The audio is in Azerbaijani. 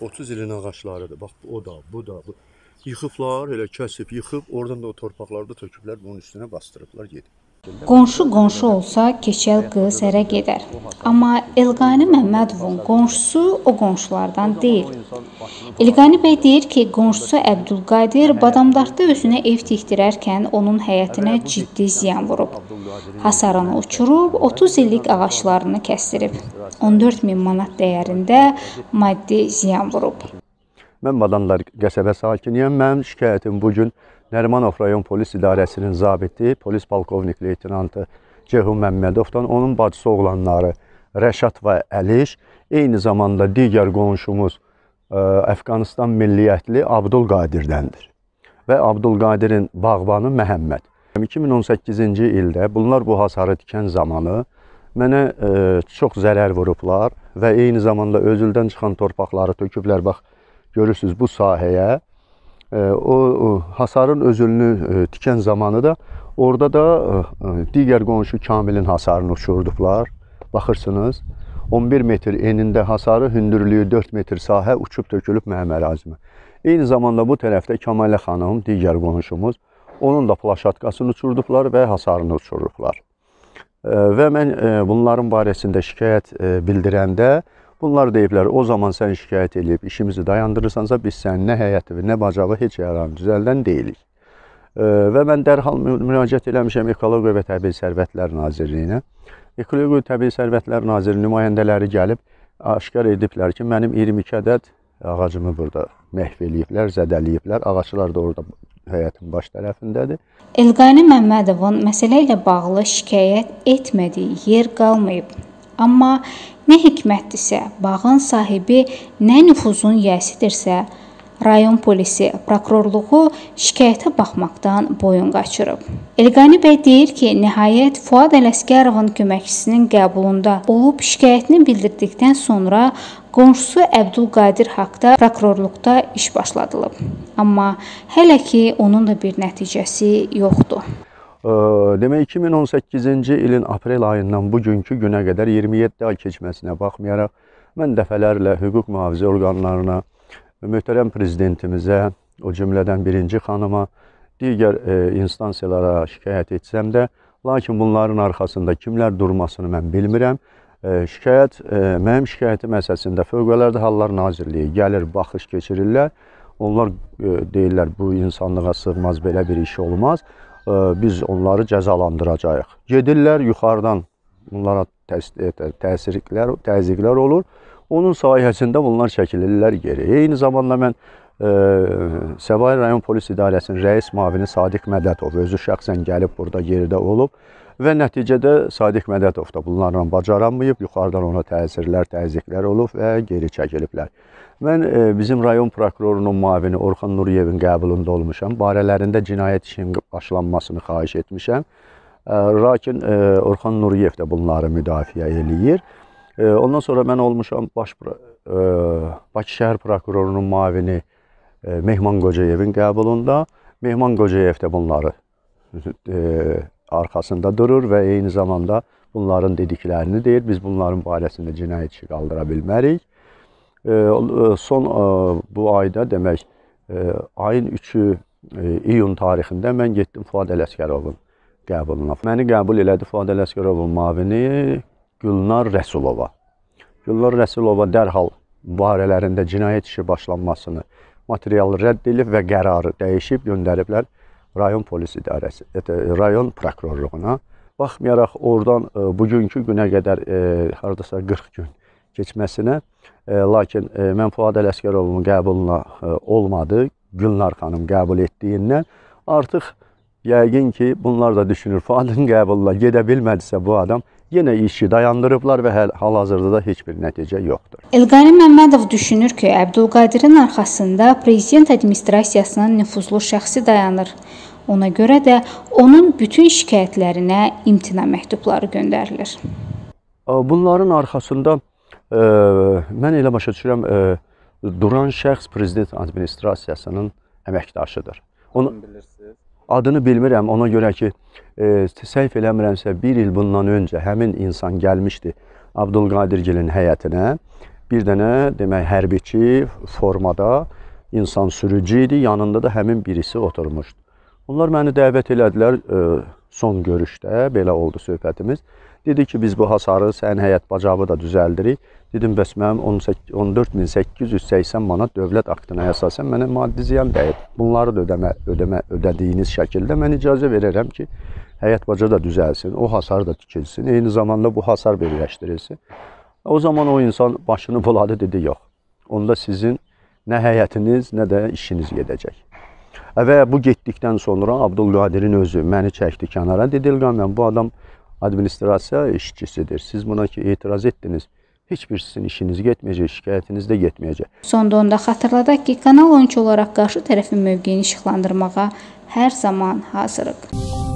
30 ilin ağaclarıdır. Bax o da, bu da, bu. Yıxıblar, elə kəsib, yıxıb, oradan da o torpaqlarda töküblər, bunun üstünə bastırıblar, gedib. Qonşu qonşu olsa, keçəl qız ərə gedər. Amma Elqani Məmmədovun qonşusu o qonşulardan deyil. Elqani bəy deyir ki, qonşusu Əbdülqadir Badamdarda özünə ev tikdirərkən onun həyətinə ciddi ziyan vurub. Hasarını uçurub, 30 illik ağaclarını kəsdirib. 14 min manat dəyərində maddi ziyan vurub. Mən Madanlar qəsəbə sakiniyəm. Mənim şikayətim bugün Nərimanov rayon polis idarəsinin zabiti, polis polkovnik leytinantı Cehun Məmmədovdan, onun bacısı oğlanları Rəşad və Əliş, eyni zamanda digər qonşumuz ə, e, Əfqanistan milliyyətli Abdulqadirdəndir və Abdulqadirin bağbanı Məhəmməd. 2018-ci ildə bunlar bu hasarı tikən zamanı mənə ə, e, çox zərər vurublar və eyni zamanda özüldən çıxan torpaqları töküblər. Bax, Görürsüz bu sahəyə e, o hasarın özünü e, tikən zamanı da orada da e, digər qonşu Kamilin hasarını uçurduqlar. Baxırsınız 11 metr enində hasarı, hündürlüyü 4 metr sahə uçub tökülüb mənim ərazimə. Eyni zamanda bu tərəfdə Kamalə xanım, digər qonşumuz, onun da plaşatkasını uçurduqlar və hasarını uçurduqlar. Və mən bunların barəsində şikayət bildirəndə Bunlar deyiblər, o zaman sən şikayət edib işimizi dayandırırsansa biz sənin nə həyəti və nə bacağı heç yaranı düzəldən deyilik. E, və mən dərhal müraciət eləmişəm Ekologiya və Təbii Sərvətlər Nazirliyinə. Ekologiya və Təbii Sərvətlər Nazirliyinin nümayəndələri gəlib aşkar ediblər ki, mənim 22 ədəd ağacımı burada məhv eləyiblər, zədələyiblər. Ağaclar da orada həyətin baş tərəfindədir. Elqani Məmmədovun məsələ ilə bağlı şikayət etmədiyi yer qalmayıb. Amma nə hikmətdirsə, bağın sahibi nə nüfuzun yəsidirsə, rayon polisi, prokurorluğu şikayətə baxmaqdan boyun qaçırıb. Elqani bəy deyir ki, nəhayət Fuad Ələsgərovun köməkçisinin qəbulunda olub şikayətini bildirdikdən sonra qonşusu Əbdülqadir haqqda prokurorluqda iş başladılıb. Amma hələ ki onun da bir nəticəsi yoxdur. Demək 2018-ci ilin aprel ayından bugünkü günə qədər 27 ay keçməsinə baxmayaraq mən dəfələrlə hüquq mühafizə orqanlarına, möhtərəm prezidentimizə, o cümlədən birinci xanıma, digər e, instansiyalara şikayət etsəm də, lakin bunların arxasında kimlər durmasını mən bilmirəm. E, şikayət, e, mənim şikayətim əsasında Fövqələrdə Hallar Nazirliyi gəlir, baxış keçirirlər. Onlar e, deyirlər bu insanlığa sığmaz, belə bir iş olmaz biz onları cəzalandıracağıq. Gedirlər yuxarıdan bunlara e, təsirliklər, təzyiqlər olur. Onun sayəsində bunlar çəkilirlər geri. Eyni zamanda mən ə, e, Səbail rayon polis idarəsinin rəis mavini Sadiq Mədətov özü şəxsən gəlib burada yerdə olub və nəticədə Sadiq Mədətov da bunlarla bacaramayıb, yuxarıdan ona təsirlər, təzyiqlər olub və geri çəkiliblər. Mən ə, e, bizim rayon prokurorunun mavini Orxan Nuriyevin qəbulunda olmuşam. Barələrində cinayət işinin aşılanmasını xahiş etmişəm. Lakin Orxan Nuriyev də bunları müdafiə eləyir. Ondan sonra mən olmuşam baş Bakı şəhər prokurorunun müavini Mehman Qocayevin qəbulunda. Mehman Qocayev də bunları arxasında durur və eyni zamanda bunların dediklərini deyir. Biz bunların barəsində cinayət işi qaldıra bilmərik. Son bu ayda demək ayın 3-ü E, iyun tarixində mən getdim Fuad Ələsgərovun qəbuluna. Məni qəbul elədi Fuad Ələsgərovun mavini Gülnar Rəsulova. Gülnar Rəsulova dərhal barələrində cinayət işi başlanmasını materialı rədd edib və qərarı dəyişib göndəriblər rayon polis idarəsi, e, rayon prokurorluğuna. Baxmayaraq oradan e, bugünkü günə qədər e, hardasa 40 gün keçməsinə, e, lakin e, mən Fuad Ələsgərovun qəbuluna olmadı. Gülnar xanım qəbul etdiyindən artıq yəqin ki, bunlar da düşünür. Faalın qəbulla gedə bilmədisə bu adam yenə işi dayandırıblar və hal-hazırda da heç bir nəticə yoxdur. Elqari Məmmədov düşünür ki, Əbdülqadirin arxasında prezident administrasiyasının nüfuzlu şəxsi dayanır. Ona görə də onun bütün şikayətlərinə imtina məktubları göndərilir. Bunların arxasında ə, mən elə başa düşürəm, ə, duran şəxs prezident administrasiyasının əməkdaşıdır. Onu bilirsiniz? Adını bilmirəm. Ona görə ki, e, səhv eləmirəmsə 1 il bundan öncə həmin insan gəlmişdi Abdulqadirgilin həyətinə. Bir dənə demək hərbiçi formada insan sürücü idi, yanında da həmin birisi oturmuşdu. Onlar məni dəvət elədilər, e, son görüşdə belə oldu söhbətimiz. Dedi ki, biz bu hasarı sənin həyət bacabı da düzəldirik. Dedim, bəs mənim 14880 manat dövlət aktına əsasən mənə maddi ziyan dəyib. Bunları da ödəmə, ödəmə, ödədiyiniz şəkildə mən icazə verirəm ki, həyət baca da düzəlsin, o hasar da tikilsin, eyni zamanda bu hasar birləşdirilsin. O zaman o insan başını buladı, dedi, yox. Onda sizin nə həyətiniz, nə də işiniz gedəcək. Və bu getdikdən sonra Abdülqadirin özü məni çəkdi kənara, dedi İlqan mən bu adam administrasiya işçisidir. Siz buna ki etiraz etdiniz. Heç bir sizin işiniz getməyəcək, şikayətiniz də getməyəcək. Sonda onda xatırladaq ki, Kanal 13 olaraq qarşı tərəfin mövqeyini işıqlandırmağa hər zaman hazırıq. Müzik